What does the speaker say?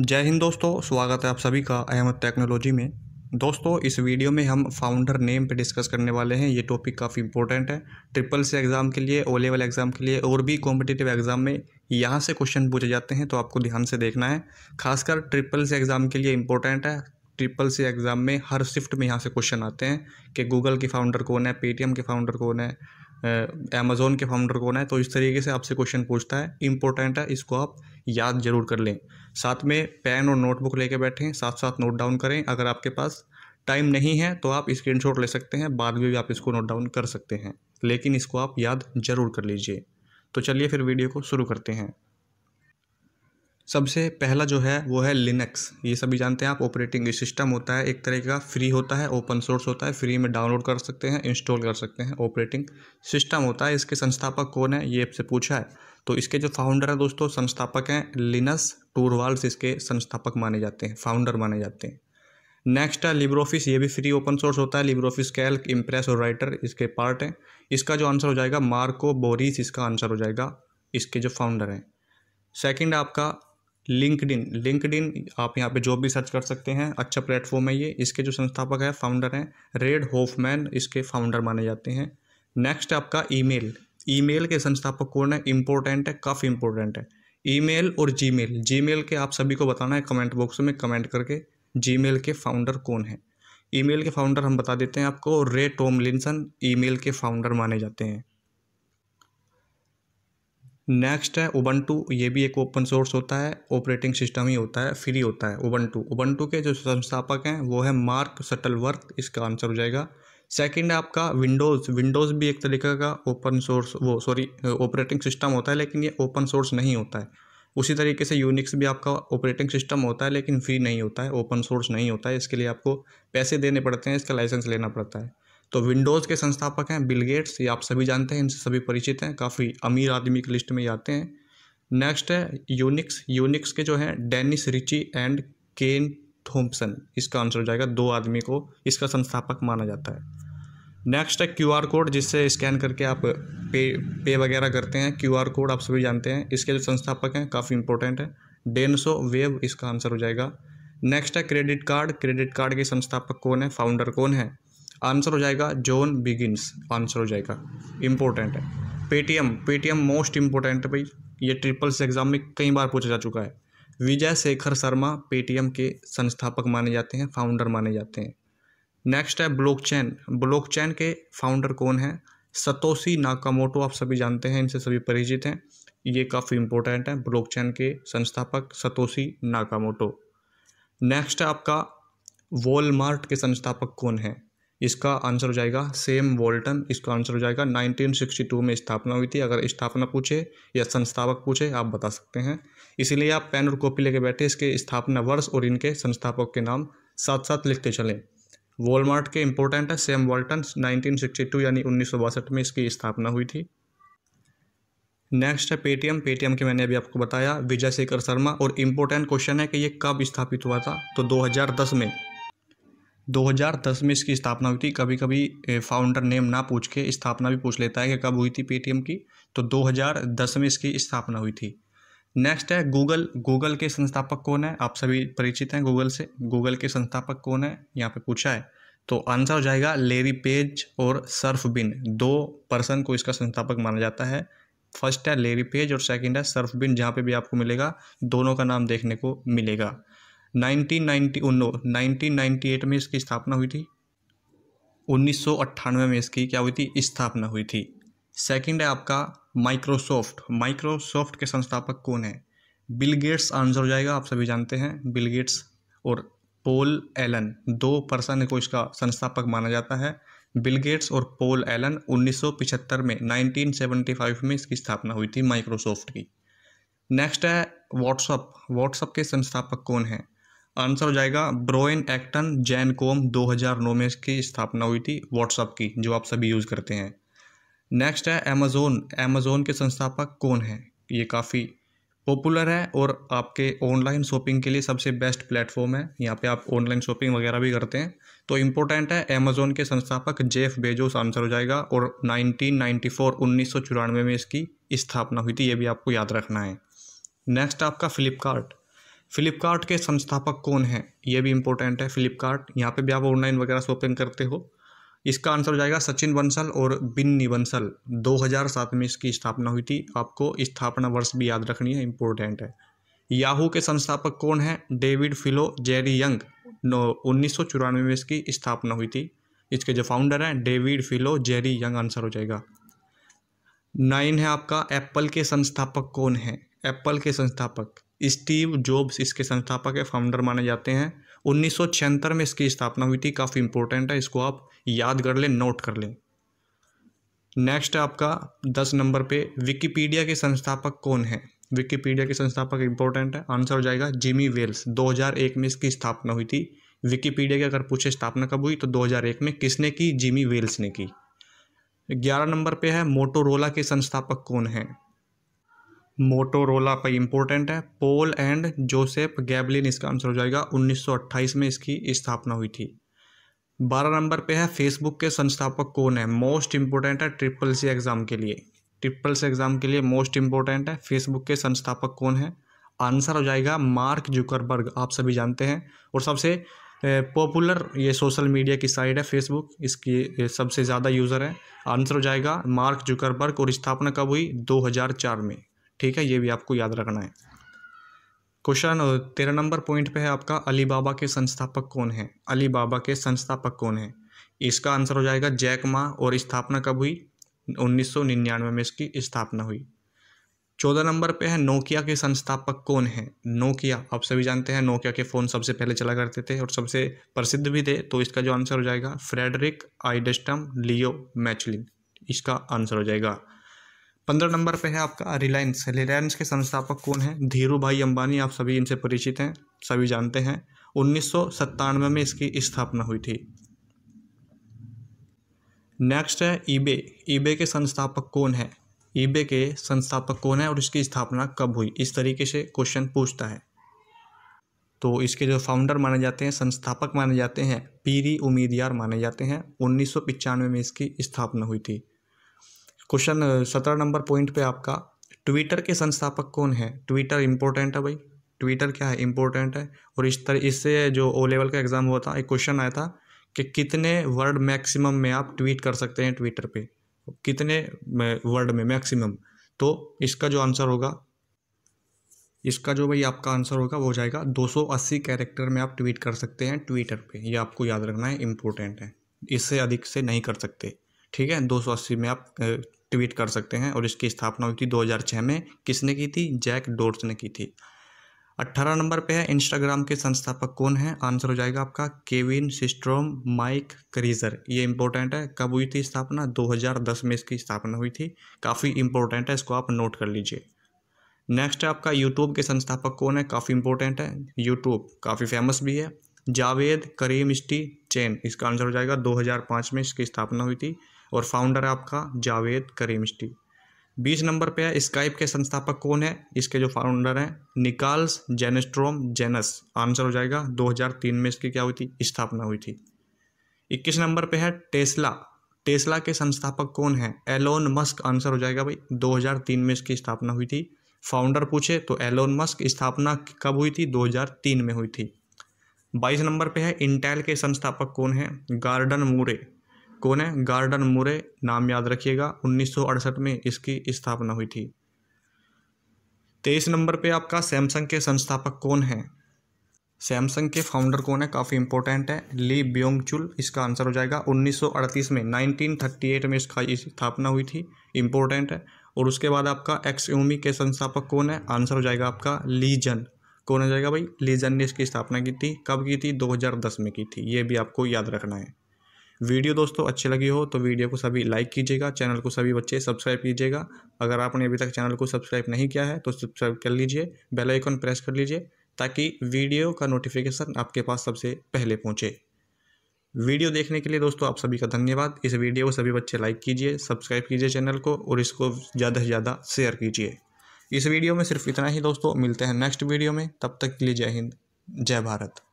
जय हिंद दोस्तों स्वागत है आप सभी का अहमद टेक्नोलॉजी में दोस्तों इस वीडियो में हम फाउंडर नेम पे डिस्कस करने वाले हैं ये टॉपिक काफ़ी इंपॉर्टेंट है ट्रिपल सी एग्ज़ाम के लिए ओ लेवल एग्ज़ाम के लिए और भी कॉम्पिटिटिव एग्ज़ाम में यहाँ से क्वेश्चन पूछे जाते हैं तो आपको ध्यान से देखना है खासकर ट्रिपल सी एग्ज़ाम के लिए इंपॉर्टेंट है ट्रिपल सी एग्ज़ाम में हर शिफ्ट में यहाँ से क्वेश्चन आते हैं कि गूगल के फाउंडर कौन है पेटीएम के फाउंडर कौन है अमेज़ोन के फाउंडर कौन है तो इस तरीके से आपसे क्वेश्चन पूछता है इंपॉर्टेंट है इसको आप याद जरूर कर लें साथ में पेन और नोटबुक लेके बैठें साथ साथ नोट डाउन करें अगर आपके पास टाइम नहीं है तो आप स्क्रीनशॉट ले सकते हैं बाद में भी आप इसको नोट डाउन कर सकते हैं लेकिन इसको आप याद जरूर कर लीजिए तो चलिए फिर वीडियो को शुरू करते हैं सबसे पहला जो है वो है लिनक्स ये सभी जानते हैं आप ऑपरेटिंग सिस्टम होता है एक तरह का फ्री होता है ओपन सोर्स होता है फ्री में डाउनलोड कर सकते हैं इंस्टॉल कर सकते हैं ऑपरेटिंग सिस्टम होता है इसके संस्थापक कौन है ये आपसे पूछा है तो इसके जो फाउंडर हैं दोस्तों संस्थापक हैं लिनस टूरवाल्स इसके संस्थापक माने जाते हैं फाउंडर माने जाते हैं नेक्स्ट है लिब्रो ऑफिस ये भी फ्री ओपन सोर्स होता है लिब्रो ऑफिस कैल्क इम्प्रेस और राइटर इसके पार्ट हैं इसका जो आंसर हो जाएगा मार्को बोरिस इसका आंसर हो जाएगा इसके जो फाउंडर हैं सेकंड आपका लिंकडिन लिंकडिन आप यहाँ पे जॉब भी सर्च कर सकते हैं अच्छा प्लेटफॉर्म है ये इसके जो संस्थापक है फाउंडर हैं रेड होफमैन इसके फाउंडर माने जाते हैं नेक्स्ट आपका ईमेल ईमेल के संस्थापक कौन है इम्पोर्टेंट है काफ़ी इंपॉर्टेंट है ईमेल और जीमेल जीमेल के आप सभी को बताना है कमेंट बॉक्स में कमेंट करके जीमेल के फाउंडर कौन है ईमेल के फाउंडर हम बता देते हैं आपको रे ई मेल के फाउंडर माने जाते हैं नेक्स्ट है ओबन टू ये भी एक ओपन सोर्स होता है ऑपरेटिंग सिस्टम ही होता है फ्री होता है ओबन टू ओबन टू के जो संस्थापक हैं वो है मार्क सटलवर्थ इसका आंसर हो जाएगा सेकंड है आपका विंडोज़ विंडोज़ भी एक तरीके का ओपन सोर्स वो सॉरी ऑपरेटिंग सिस्टम होता है लेकिन ये ओपन सोर्स नहीं होता है उसी तरीके से यूनिक्स भी आपका ऑपरेटिंग सिस्टम होता है लेकिन फ्री नहीं होता है ओपन सोर्स नहीं होता है इसके लिए आपको पैसे देने पड़ते हैं इसका लाइसेंस लेना पड़ता है तो विंडोज़ के संस्थापक हैं बिल गेट्स ये आप सभी जानते हैं इनसे सभी परिचित हैं काफ़ी अमीर आदमी की लिस्ट में ये आते हैं नेक्स्ट है यूनिक्स यूनिक्स के जो हैं Dennis Ritchie and Ken Thompson इसका आंसर हो जाएगा दो आदमी को इसका संस्थापक माना जाता है नेक्स्ट है क्यू आर कोड जिससे स्कैन करके आप पे पे वगैरह करते हैं क्यू आर कोड आप सभी जानते हैं इसके जो संस्थापक हैं काफ़ी इंपॉर्टेंट है डेनसो वेव इसका आंसर हो जाएगा नेक्स्ट है क्रेडिट कार्ड क्रेडिट कार्ड के संस्थापक कौन है फाउंडर कौन है आंसर हो जाएगा जोन बिगिनस आंसर हो जाएगा इम्पोर्टेंट है पेटीएम पेटीएम मोस्ट इम्पोर्टेंट भाई ये ट्रिपल से एग्जाम में कई बार पूछा जा चुका है विजय शेखर शर्मा पेटीएम के संस्थापक माने जाते हैं फाउंडर माने जाते हैं नेक्स्ट है ब्लॉकचेन ब्लॉकचेन के फाउंडर कौन है सतोशी नाकामोटो आप सभी जानते हैं इनसे सभी परिचित हैं ये काफ़ी इंपॉर्टेंट है ब्लॉकचेन के संस्थापक सतोशी नाकामोटो नेक्स्ट है आपका वॉलमार्ट के संस्थापक कौन है इसका आंसर हो जाएगा सेम वोल्टन इसका आंसर हो जाएगा 1962 में स्थापना हुई थी अगर स्थापना पूछे या संस्थापक पूछे आप बता सकते हैं इसीलिए आप पेन और कॉपी लेके बैठे इसके स्थापना वर्ष और इनके संस्थापक के नाम साथ साथ लिखते चलें वॉलमार्ट के इंपॉर्टेंट है सेम वॉल्टन 1962 यानी उन्नीस में इसकी स्थापना हुई थी नेक्स्ट है पेटीएम पेटीएम के मैंने अभी आपको बताया विजय शेखर शर्मा और इम्पोर्टेंट क्वेश्चन है कि ये कब स्थापित हुआ था तो 2010 में 2010 में इसकी स्थापना हुई थी कभी कभी फाउंडर नेम ना पूछ के स्थापना भी पूछ लेता है कि कब हुई थी पेटीएम की तो 2010 में इसकी स्थापना हुई थी नेक्स्ट है गूगल गूगल के संस्थापक कौन है आप सभी परिचित हैं गूगल से गूगल के संस्थापक कौन है यहाँ पे पूछा है तो आंसर हो जाएगा लेरी पेज और सर्फ बिन दो पर्सन को इसका संस्थापक माना जाता है फर्स्ट है लेरी पेज और सेकेंड है सर्फ बिन जहाँ पे भी आपको मिलेगा दोनों का नाम देखने को मिलेगा nineteen ninety nineteen ninety eight में इसकी स्थापना हुई थी उन्नीस सौ अट्ठानवे में इसकी क्या हुई थी स्थापना हुई थी सेकंड है आपका माइक्रोसॉफ्ट माइक्रोसॉफ्ट के संस्थापक कौन है बिल गेट्स आंसर हो जाएगा आप सभी जानते हैं बिल गेट्स और पोल एलन दो पर्सन को इसका संस्थापक माना जाता है बिल गेट्स और पोल एलन 1975 में 1975 में इसकी स्थापना हुई थी माइक्रोसॉफ्ट की नेक्स्ट है व्हाट्सअप व्हाट्सअप के संस्थापक कौन है आंसर हो जाएगा ब्रोइन एक्टन जैन कोम 2009 में इसकी स्थापना हुई थी व्हाट्सअप की जो आप सभी यूज़ करते हैं नेक्स्ट है अमेज़ोन अमेज़ोन के संस्थापक कौन है ये काफ़ी पॉपुलर है और आपके ऑनलाइन शॉपिंग के लिए सबसे बेस्ट प्लेटफॉर्म है यहाँ पे आप ऑनलाइन शॉपिंग वगैरह भी करते हैं तो इम्पोर्टेंट है अमेज़ोन के संस्थापक जेफ बेजोस आंसर हो जाएगा और 1994 1994 में इसकी स्थापना हुई थी ये भी आपको याद रखना है नेक्स्ट आपका फ्लिपकार्ट फ्लिपकार्ट के संस्थापक कौन हैं ये भी इंपॉर्टेंट है फ्लिपकार्ट यहाँ पे भी आप ऑनलाइन वगैरह शॉपिंग करते हो इसका आंसर हो जाएगा सचिन बंसल और बिन्नी बंसल 2007 में इसकी स्थापना हुई थी आपको स्थापना वर्ष भी याद रखनी है इंपॉर्टेंट है याहू के संस्थापक कौन है डेविड फिलो जेरी यंग नो उन्नीस में इसकी स्थापना हुई थी इसके जो फाउंडर हैं David Filo Jerry Yang answer हो जाएगा नाइन है आपका एप्पल के संस्थापक कौन है एप्पल के संस्थापक स्टीव जॉब्स इसके संस्थापक या फाउंडर माने जाते हैं उन्नीस में इसकी स्थापना हुई थी काफ़ी इंपॉर्टेंट है इसको आप याद कर लें नोट कर लें नेक्स्ट आपका दस नंबर पे विकिपीडिया के संस्थापक कौन है विकिपीडिया के संस्थापक इंपॉर्टेंट है आंसर हो जाएगा जिमी वेल्स 2001 में इसकी स्थापना हुई थी विकिपीडिया की अगर पूछे स्थापना कब हुई तो 2001 में किसने की जिमी वेल्स ने की ग्यारह नंबर पे है मोटोरोला के संस्थापक कौन हैं मोटोरोला पर इम्पोर्टेंट है पोल एंड जोसेफ गैबलिन इसका आंसर हो जाएगा 1928 में इसकी स्थापना हुई थी बारह नंबर पे है फेसबुक के संस्थापक कौन है मोस्ट इम्पोर्टेंट है ट्रिपल सी एग्ज़ाम के लिए ट्रिपल सी एग्ज़ाम के लिए मोस्ट इम्पोर्टेंट है फेसबुक के संस्थापक कौन है आंसर हो जाएगा मार्क जुकरबर्ग आप सभी जानते हैं और सबसे पॉपुलर ये सोशल मीडिया की साइट है फेसबुक इसकी सबसे ज़्यादा यूज़र है आंसर हो जाएगा मार्क जुकरबर्ग और स्थापना कब हुई 2004 में ठीक है ये भी आपको याद रखना है क्वेश्चन तेरह नंबर पॉइंट पे है आपका अलीबाबा के संस्थापक कौन है अलीबाबा के संस्थापक कौन है इसका आंसर हो जाएगा जैक मा और स्थापना कब हुई 1999 में इसकी स्थापना हुई चौदह नंबर पे है नोकिया के संस्थापक कौन है नोकिया आप सभी जानते हैं नोकिया के फ़ोन सबसे पहले चला करते थे और सबसे प्रसिद्ध भी थे तो इसका जो आंसर हो जाएगा फ्रेडरिक आइडस्टम लियो मैचलिन इसका आंसर हो जाएगा पंद्रह नंबर पे है आपका रिलायंस रिलायंस के संस्थापक कौन है धीरू भाई अंबानी आप सभी इनसे परिचित हैं सभी जानते हैं उन्नीस में इसकी स्थापना हुई थी नेक्स्ट है ईबे ईबे के संस्थापक कौन है ईबे के संस्थापक कौन है और इसकी स्थापना कब हुई इस तरीके से क्वेश्चन पूछता है तो इसके जो फाउंडर माने जाते हैं संस्थापक माने जाते हैं पीरी उम्मीदयार माने जाते हैं उन्नीस में इसकी स्थापना हुई थी क्वेश्चन सत्रह नंबर पॉइंट पे आपका ट्विटर के संस्थापक कौन है ट्विटर इम्पोर्टेंट है भाई ट्विटर क्या है इम्पोर्टेंट है और इस तरह इससे जो ओ लेवल का एग्ज़ाम हुआ था एक क्वेश्चन आया था कि कितने वर्ड मैक्सिमम में आप ट्वीट कर सकते हैं ट्विटर पे कितने वर्ड में मैक्सिमम तो इसका जो आंसर होगा इसका जो भाई आपका आंसर होगा वो हो जाएगा 280 कैरेक्टर में आप ट्वीट कर सकते हैं ट्विटर पे ये आपको याद रखना है इम्पोर्टेंट है इससे अधिक से नहीं कर सकते ठीक है 280 में आप ट्वीट कर सकते हैं और इसकी स्थापना हुई थी 2006 में किसने की थी जैक डोर्स ने की थी अट्ठारह नंबर पे है इंस्टाग्राम के संस्थापक कौन है आंसर हो जाएगा आपका केविन सिस्ट्रोम माइक क्रीजर ये इंपॉर्टेंट है कब हुई थी स्थापना 2010 में इसकी स्थापना हुई थी काफ़ी इंपॉर्टेंट है इसको आप नोट कर लीजिए नेक्स्ट है आपका यूट्यूब के संस्थापक कौन है काफ़ी इंपॉर्टेंट है यूट्यूब काफ़ी फेमस भी है जावेद करीम स्टी चैन इसका आंसर हो जाएगा 2005 में इसकी स्थापना हुई थी और फाउंडर है आपका जावेद करीम स्टीव बीस नंबर पे है स्काइप के संस्थापक कौन है इसके जो फाउंडर हैं निकाल्स जेनेस्ट्रोम जेनस आंसर हो जाएगा 2003 में इसकी क्या हुई थी स्थापना हुई थी इक्कीस नंबर पे है टेस्ला टेस्ला के संस्थापक कौन है एलोन मस्क आंसर हो जाएगा भाई 2003 में इसकी स्थापना हुई थी फाउंडर पूछे तो एलोन मस्क स्थापना कब हुई थी दो में हुई थी बाईस नंबर पर है इंटेल के संस्थापक कौन है गार्डन मूरे कौन है गार्डन मुरे नाम याद रखिएगा उन्नीस में इसकी स्थापना हुई थी तेईस नंबर पे आपका सैमसंग के संस्थापक कौन है सैमसंग के फाउंडर कौन है काफ़ी इंपॉर्टेंट है ली ब्योंग चुल इसका आंसर हो जाएगा 1938 में 1938 में इसका स्थापना हुई थी इंपॉर्टेंट है और उसके बाद आपका एक्सयूमी के संस्थापक कौन है आंसर हो जाएगा आपका लीजन कौन हो जाएगा भाई लीजन ने इसकी स्थापना की थी कब की थी 2010 में की थी ये भी आपको याद रखना है वीडियो दोस्तों अच्छी लगी हो तो वीडियो को सभी लाइक कीजिएगा चैनल को सभी बच्चे सब्सक्राइब कीजिएगा अगर आपने अभी तक चैनल को सब्सक्राइब नहीं किया है तो सब्सक्राइब कर लीजिए बेल आइकन प्रेस कर लीजिए ताकि वीडियो का नोटिफिकेशन आपके पास सबसे पहले पहुँचे वीडियो देखने के लिए दोस्तों आप सभी का धन्यवाद इस वीडियो को सभी बच्चे लाइक कीजिए सब्सक्राइब कीजिए चैनल को और इसको ज़्यादा से ज़्यादा शेयर कीजिए इस वीडियो में सिर्फ इतना ही दोस्तों मिलते हैं नेक्स्ट वीडियो में तब तक के लिए जय हिंद जय भारत